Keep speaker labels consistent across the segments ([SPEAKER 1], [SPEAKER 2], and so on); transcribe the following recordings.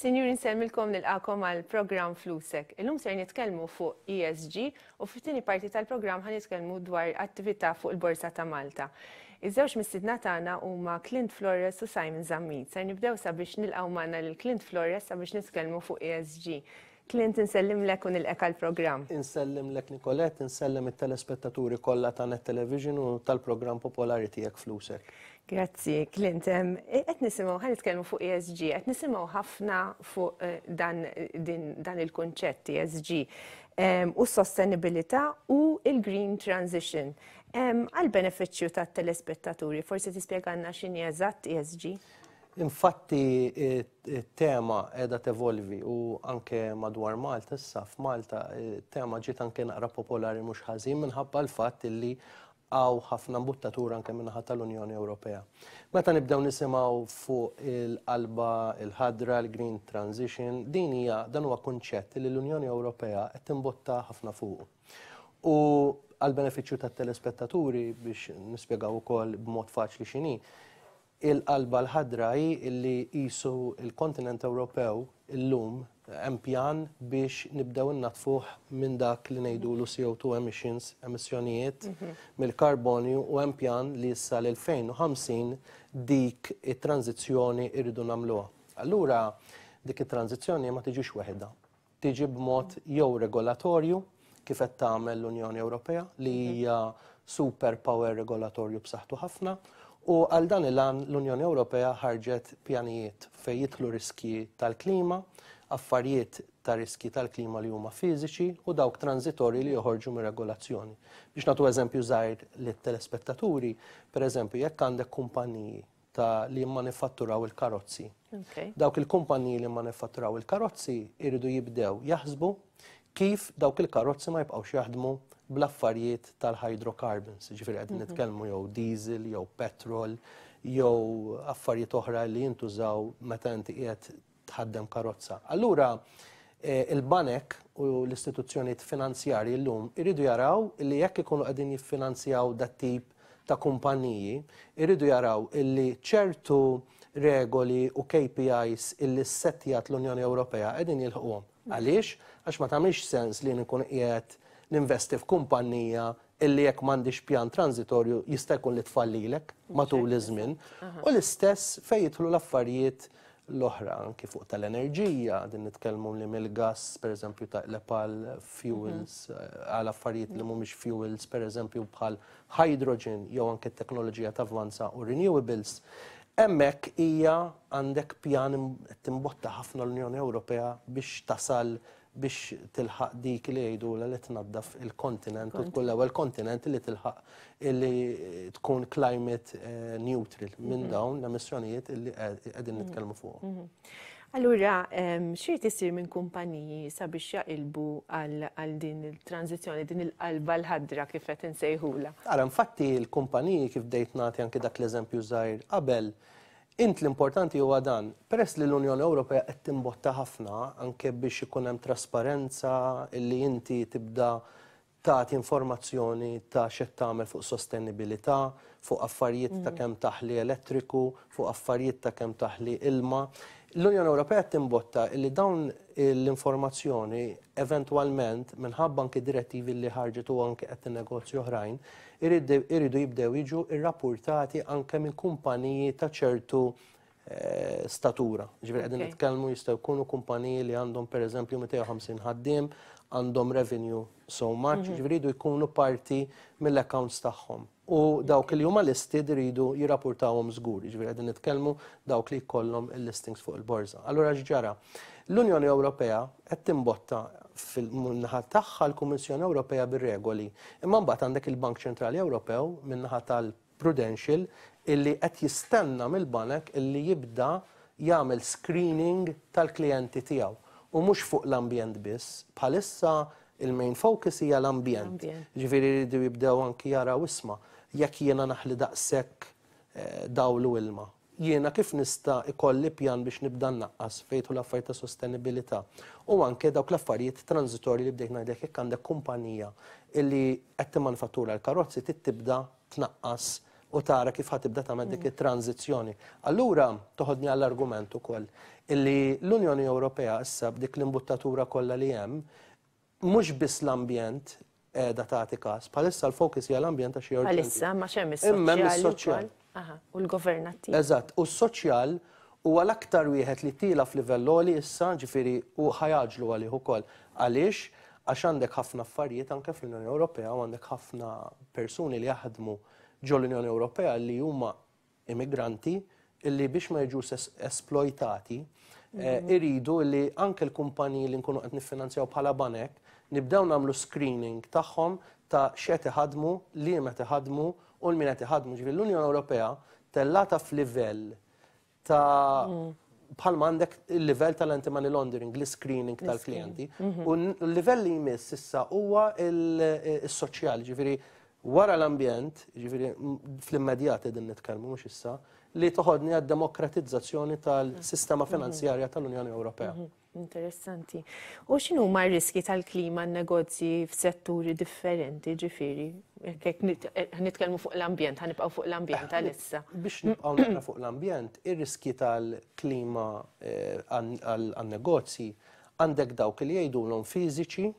[SPEAKER 1] Sinjur nsemmilkom nil-għakom għal program Flusek. Illum ser nitkellmu fuq ESG u fit-tieni parti tal-programm għan nitkellmu dwar attività fuq il-Borsa ta' Malta. Iż-żewġ mis-sidna tagħna huma Clint Flores u Simon Zammit. Ser nibdew sabiex nilqgħu magħna lil Clint Flores sabiex nitkellmu fuq ESG. Klint, insellim lek un il-eka l-program. Insellim
[SPEAKER 2] lek Nikolet, insellim il-telespettaturi kolla ta' net television u tal-program popolari tijek flusek. Grazzi, Klint. Et
[SPEAKER 1] e, nisimaw, għan nitkelmu fuq ESG, et nisimaw ħafna fuq eh, dan, il-konċett ESG u s-sostenibilita u il-green transition. Għal-beneficju ta' telespettaturi, forse tispieganna xini eżatt ESG?
[SPEAKER 2] Infatti eh, eh, tema edha tevolvi u anke madwar Malta, issa f'Malta eh, tema ġiet anke naqra popolari mhux ħażin minħabba l-fatt li għaw ħafna mbuttatura anke minnaħat tal-Unjoni Ewropea. Meta nibdew nisimgħu fuq il-qalba, il-ħadra, il-green transition, din hija dan huwa kunċett li l-Unjoni Ewropea qed timbotta ħafna fuq. U għal beneficju tat telespettaturi biex nispjegaw ukoll b'mod faċli x'inhi, il-qalba l-ħadraj illi jisu il-kontinent Ewropew illum eh, empjan biex nibdew natfuħ minn dak li nejdu l CO2 emissions, emissjonijiet mhm. mill-karbonju u empjan li issa l-2050 dik it-tranzizjoni irridu namluha. Allura dik it-tranzizjoni ma tiġix weħda. Tiġi b'mod mhm. jew regolatorju kif qed tagħmel l-Unjoni Ewropea li mhm. hija power regolatorju b'saħħtu ħafna U għal dan il lan l-Unjoni Ewropea ħarġet pjanijiet fej jitlu riski tal-klima, affarijiet ta' riski tal-klima li huma fiżiċi u dawk tranzitori li joħorġu minn regolazzjoni. Biex natu eżempju żgħir li telespettaturi, per eżempju, jekk għandek kumpaniji ta' li manifatturaw il-karozzi. Okay. Dawk il-kumpaniji li manifatturaw il-karozzi irridu jibdew jaħsbu kif dawk il-karozzi ma jibqaw jaħdmu bl-affarijiet tal-hydrocarbons, ġifir għedin mhm. nitkelmu jew diesel, jew petrol, jew affarijiet oħra li jintużaw meta inti qiegħed tħaddem karozza. Allura e, il-banek u l-istituzzjonijiet finanzjarji llum iridu jaraw li jekk ikunu qegħdin jiffinanzjaw dat tip ta' kumpaniji, iridu jaraw li ċertu regoli u KPIs illi s-settijat l-Unjoni Ewropea għedin jilħquhom. Għaliex? Għax ma tamiex sens li nkun qiegħed ninvesti f'kumpanija illi jekk m'għandix pjan transitorju jista' jkun li tfallilek matul iż-żmien. U l-istess fejn jidħlu l-affarijiet l-oħra anki fuq tal-enerġija, din nitkellmu li mill-gas, per eżempju, ta' lepal fuels, mhm. eh, għal affarijiet li mhumiex fuels, per eżempju, bħal hydrogen, jew anke teknoloġija ta' avvanza u renewables. Emmek hija għandek pjan timbotta ħafna l-Unjoni Ewropea biex tasal biex tilħaq dik li jgħidu li tnaddaf il-kontinent u tkun l-ewwel kontinent li tilħaq li tkun climate eh, neutral minn mhm. dawn l-emissjonijiet li qegħdin mhm. nitkellmu
[SPEAKER 1] fuq. Allura, xie isir minn kumpaniji sabiex jaqilbu għal din il-tranzizjoni, din il-qalba l-ħadra kif qed insejħula?
[SPEAKER 2] Ara, infatti l-kumpaniji kif dejt nagħti anke dak l-eżempju żgħir qabel, int l-importanti huwa dan, peress li l-Unjoni Ewropea qed timbotta ħafna anke biex ikun hemm trasparenza li inti tibda tagħti informazzjoni ta' x'qed tagħmel fuq sostenibilità, fuq affarijiet ta' mm. kemm taħli elettriku, fuq affarijiet ta' kemm taħli ilma L-Unjoni Ewropea timbotta li dawn l-informazzjoni eventualment minħabba anki direttivi li ħarġet u anke qed negozju oħrajn iridu jibdew jiġu rrappurtati anke minn kumpaniji ta' ċertu Eh, statura. Ġifir għedin nitkellmu jistaw kunu kumpaniji li għandhom per eżempju 250 ħaddim, għandhom revenue so much, mhm. ġifir jridu jkunu parti mill-accounts tagħhom. U dawk li huma listed jridu jirrapportawhom żgur, ġifir qegħdin nitkellmu dawk li jkollhom il-listings fuq il-borża. Allura x'ġara? l-Unjoni Ewropea qed timbotta fil-naħa tagħha l-Kummissjoni Ewropea bir-regoli. Imma mbagħad għandek il-Bank Ċentrali Ewropew min-naħa tal Prudential illi qed jistenna mill-banek illi jibda jagħmel screening tal-klijenti tiegħu u mhux fuq l-ambjent biss bħalissa il-main focus hija l-ambjent. Ġifieri jridu jibdew anki jaraw isma' jekk jiena naħli daqshekk eh, dawlu ilma. Jiena kif nista' ikolli pjan biex nibda naqqas fejtu l-affarijiet ta' sostenibilità. U anke dawk l-affarijiet transitorji li bdejna ngħidlek jekk għandek kumpanija illi qed manfattura l-karozzi tittibda tnaqqas u tara kif ħatibda tagħmel dik mm. it-tranzizzjoni. Allura toħodni għall-argument ukoll illi l-Unjoni Ewropea issa b'dik l-imbuttatura kollha li hemm mhux biss l-ambjent qiegħda tagħti każ, bħalissa l-fokus hija l-ambjent ta' xi urġenti. Bħalissa ma xemm is-soċjal.
[SPEAKER 1] U l-governattiv.
[SPEAKER 2] Eżatt, u s-soċjal huwa l-aktar wieħed li tila f'livell li issa ġifieri u ħajaġlu għalih ukoll. Għaliex għax għandek ħafna affarijiet anke fl-Unjoni Ewropea u għandek ħafna persuni li jaħdmu ġo l-Unjoni Ewropea li huma immigranti illi biex ma jġus esploitati eh, mhm. iridu li anke l-kumpaniji li nkunu qed niffinanzjaw bħala banek nibdew nagħmlu screening tagħhom ta' x'qed iħadmu, li qed iħadmu u l-min qed iħadmu. Ġifier l-Unjoni Ewropea tellata f'livell ta' mm. bħalma għandek il livell tal-antimani laundering, l-screening tal-klienti. Mhm. U l livell li jmiss issa huwa eh, il-soċjali, ġifieri wara l-ambjent, ġifiri fl-immedjat din nitkelmu mux issa, li toħodni għad-demokratizzazzjoni tal-sistema mhm. finanzjarja tal-Unjoni Ewropea. Mhm.
[SPEAKER 1] Interessanti. U xinu ma' riski tal-klima n-negozji f-setturi differenti ġifiri? Eh, nitkelmu fuq l-ambjent, għanibqaw fuq l-ambjent eh, għal-issa. Biex
[SPEAKER 2] nibqaw nibqaw fuq l-ambjent, ir-riski tal-klima eh, għal-negozji għandek dawk li jgħidu l-fiziċi,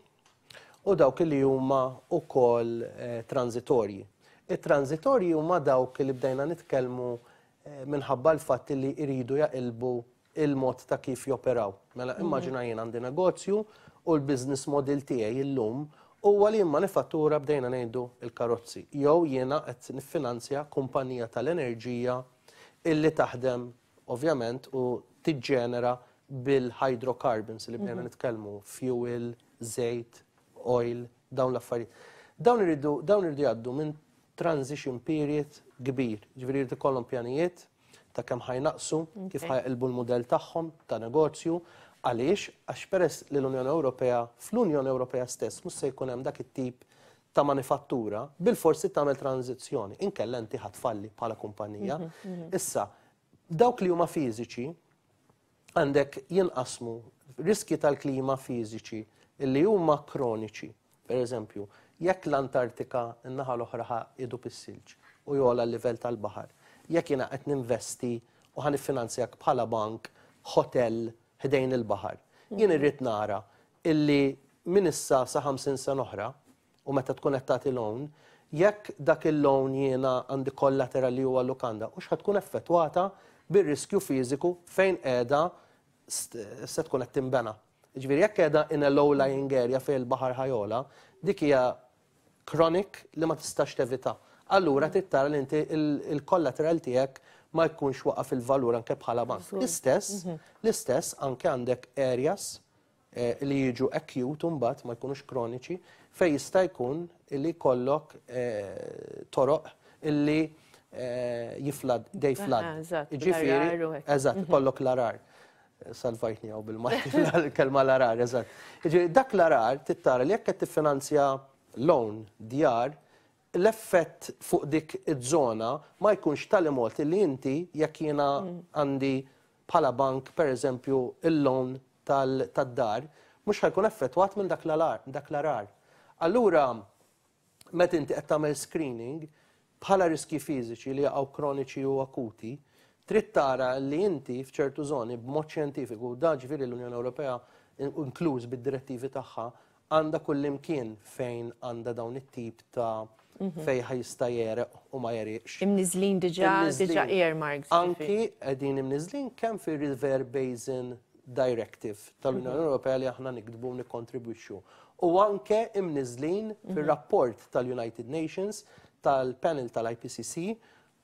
[SPEAKER 2] u dawk li huma wkoll eh, transitorji. it transitorji huma dawk li bdejna nitkellmu eh, minħabba l-fatt li jridu jaqilbu il-mod ta' kif joperaw. Mela mhm. immaġina jien għandi negozju u l-business model tiegħi llum huwa li imma nifattura bdejna ngħidu il-karozzi. Jew jiena qed niffinanzja kumpanija tal-enerġija illi taħdem ovvjament u tiġġenera bil-hydrocarbons li bdejna mhm. nitkellmu fuel, zejt, oil, dawn l-affarijiet. Dawn irridu dawn irridu jgħaddu minn transition period kbir, ġifieri jrid ikollhom pjanijiet ta' kemm ħajnaqsu, kif ħajqilbu l-mudell tagħhom ta' negozju, għaliex għax peress li l-Unjoni Ewropea fl-Unjoni Ewropea stess mhux se jkun hemm dak it-tip ta' manifattura bil-forsi tagħmel tranzizzjoni. Inkella inti ħatfalli bħala kumpanija. Mhm, mhm. Issa, dawk li huma fiżiċi għandek jinqasmu riski tal-klima fiżiċi illi huma kroniċi. Per eżempju, jekk l-Antartika n-naħa l-oħra idu pis-silġ u jola l-livell tal-baħar, jekk jiena qed ninvesti u ħan finanzjak bħala bank, hotel, ħdejn il-baħar. Jien irrid nara illi min issa sa 50 sena oħra u meta tkun qed tagħti lown, jekk dak il lown jiena għandi kollatera li huwa lukanda, u tkun effettwata bir-riskju fiżiku fejn qiegħda se tkun qed timbena. Ġviri, jekk edha in a low-lying area il bahar Ħajola, dik hija kronik li ma tistax tevita. Allura tittara li inti il-kollateral tiegħek ma jkunx waqaf fil-valur anke bħala bank. L-istess, mhm. l-istess anke għandek areas eh, li jiġu acute mbagħad ma jkunux kroniċi fej jista' jkun li kollok eh, toroq illi eh, jiflad, dej ah, flad. Ġifieri, eżatt, mhm. kollok l-arar salvajtni għaw bil kelma l-arar, eżat. Dak l-arar tittara li jekk qed tiffinanzja loan djar, l-effett fuq dik iż-żona ma jkunx tal-imot li inti jekk jiena mm. għandi bħala bank, per eżempju, il-loan tad-dar, mhux ħajkun għat minn dak l-arar. Allura, meta inti qed tagħmel screening, bħala riski fiżiċi li jaqgħu kroniċi u akuti, trid tara li inti f'ċertu zoni b'mod xjentifiku da ġifieri l-Unjoni Ewropea inkluż bid-direttivi tagħha għandha kullimkien fejn għandha dawn it-tip ta' mhm. fej ħajsta jereq u ma jeriqx. Imniżlin diġà diġa earmarks. Anki qegħdin imniżlin kemm fir River Basin Directive tal-Unjoni mhm. Ewropea li aħna nikdbu nikkontribwixxu. U anke imniżlin fir mhm. rapport tal-United Nations tal-panel tal-IPCC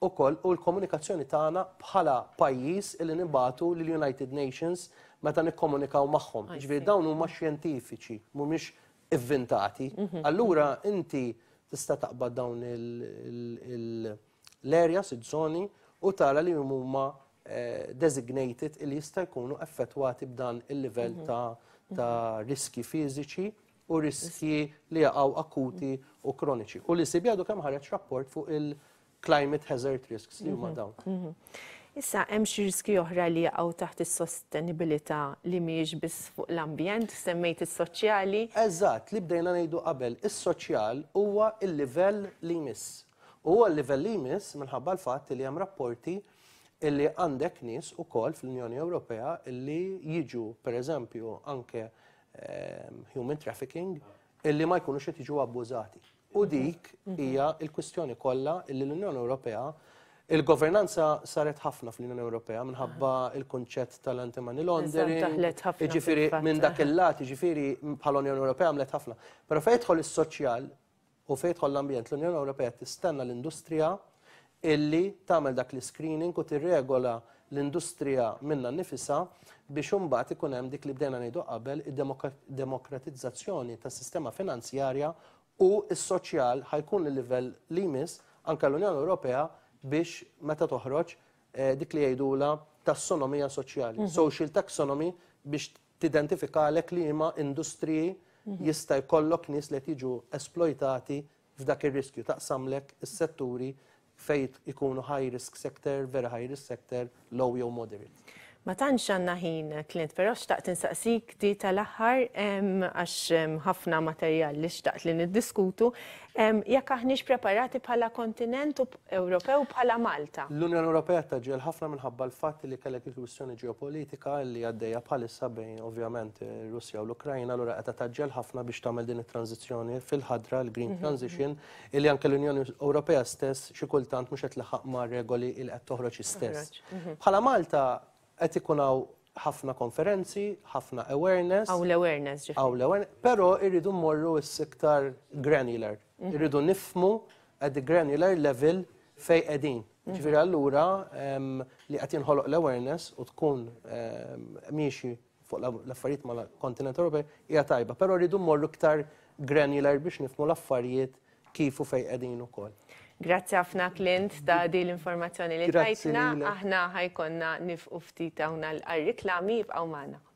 [SPEAKER 2] u koll u l-komunikazzjoni tagħna bħala pajjiż li nibatu lill-United Nations meta nikkomunikaw magħhom. Ġifieri dawn huma xjentifiċi, mhumiex inventati. Mhm. Allura inti tista' taqbad dawn l-areas, iż-żoni u tara li huma eh, designated li jista' jkunu effettwati b'dan il-livell mhm. ta' mhm. riski fiżiċi u riski li jaqgħu akuti u kroniċi. U li sibjadu kemm ħareġ rapport fuq il- climate hazard risks li huma mhm. dawn.
[SPEAKER 1] Mhm. Issa, hemm xi riski oħra li jaqgħu taħt is-sostenibilità li
[SPEAKER 2] mhijiex biss fuq l-ambjent, semmejt is-soċjali. Eżatt, li bdejna ngħidu qabel, is-soċjal huwa l-livell li jmiss. Huwa l-livell li jmiss minħabba l-fatt li hemm rapporti illi għandek nies ukoll fl-Unjoni Ewropea illi jiġu pereżempju anke ehm, human trafficking illi ma jkunux qed jiġu abbużati. U dik mhm. hija l-kwistjoni kollha li l-Unjoni Ewropea il-governanza saret ħafna fl-Unjoni Ewropea minħabba ah. il kunċett tal-antimani laundering. Ġifiri minn dak il-lat, jiġifieri bħall unjoni Ewropea għamlet ħafna. Però jidħol is-soċjal u jidħol l-ambjent l-Unjoni Ewropea tistenna l-industrija illi tagħmel dak l-screening u tirregola l-industrija minna nifisa biex imbagħad ikun hemm dik li bdejna ngħidu qabel id-demokratizzazzjoni tas-sistema finanzjarja u s-soċjal ħajkun il-livell li jmiss anke l-Unjoni Ewropea biex meta toħroġ eh, dik li jgħidula tassonomija soċjali, mhm. social taxonomy biex tidentifika għalek li jima industriji mhm. jista' jkollok nies li tiġu esploitati f'dak ir-riskju taqsamlek is-setturi fejn ikunu high risk sector, very high risk sector, low jew moderate.
[SPEAKER 1] Ma tantx għandna ħin klient, però xtaqt insaqsik di tal-aħħar għax ħafna materjal li xtaqt li niddiskutu. Jekk aħniex preparati bħala kontinent Ewropew bħala Malta.
[SPEAKER 2] L-Unjoni Ewropea taġġel ħafna minħabba l-fatt li kellek il-kwistjoni ġeopolitika li għaddejja bħalissa bejn ovvjament Russja u l-Ukrajna, allura qed taġġel ħafna biex tagħmel din it-tranzizzjoni fil-ħadra l-Green mhm, Transition mhm. illi anke l-Unjoni Ewropea stess xi kultant mhux qed laħaq ma' regoli li qed toħroġ istess. Mhm. Bħala Malta qed ikunaw ħafna konferenzi, ħafna awareness. Aw l-awareness ġifri. Aw l-awareness, pero irridu morru s-siktar granular. Mhm. Irridu nifmu at the granular level fej edin. Mhm. Ġifri għallura li għat jinħoloq l-awareness u tkun miexi fuq l-affarijiet ma l-kontinent Ewropej hija tajba, pero rridu morru ktar granular biex nifmu l-affarijiet kifu fej qegħdin ukoll.
[SPEAKER 1] Grazzi ħafna Clint ta' di l-informazzjoni li tajtna, aħna ħajkonna nifqu ftit hawn għal-reklami jibqaw maħna.